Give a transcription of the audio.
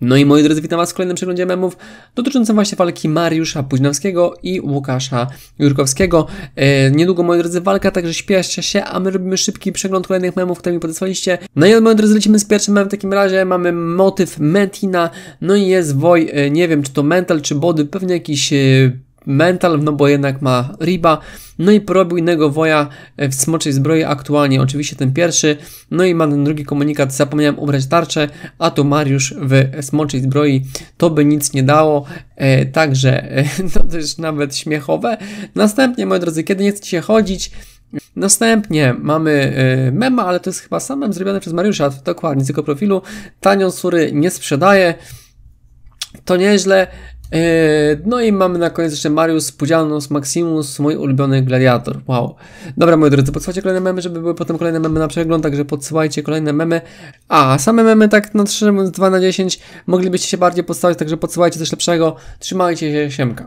No i moi drodzy, witam Was w kolejnym przeglądzie memów dotyczącym właśnie walki Mariusza Późnawskiego i Łukasza Jurkowskiego. Yy, niedługo, moi drodzy, walka, także śpieszcie się, a my robimy szybki przegląd kolejnych memów, które mi podesłaliście. No i moi drodzy, lecimy z pierwszym memem w takim razie. Mamy motyw Metina, no i jest woj, yy, nie wiem czy to mental, czy body, pewnie jakiś... Yy, Mental, no bo jednak ma Riba, no i porobił innego woja e, w smoczej zbroi aktualnie, oczywiście ten pierwszy, no i ma ten drugi komunikat, zapomniałem ubrać tarczę, a tu Mariusz w smoczej zbroi, to by nic nie dało, e, także e, to też nawet śmiechowe. Następnie, moi drodzy, kiedy nie chcecie chodzić, Następnie mamy e, mema, ale to jest chyba samem zrobione przez Mariusza, dokładnie z jego profilu. Tanią sury nie sprzedaje. To nieźle, E, no i mamy na koniec jeszcze Marius, Pudzianus, Maximus, mój ulubiony gladiator. Wow. Dobra, moi drodzy, podsyłajcie kolejne memy, żeby były potem kolejne memy na przegląd, także podsyłajcie kolejne memy. A, same memy tak na 3, 2 na 10 moglibyście się bardziej podstawić, także podsyłajcie coś lepszego. Trzymajcie się, siemka.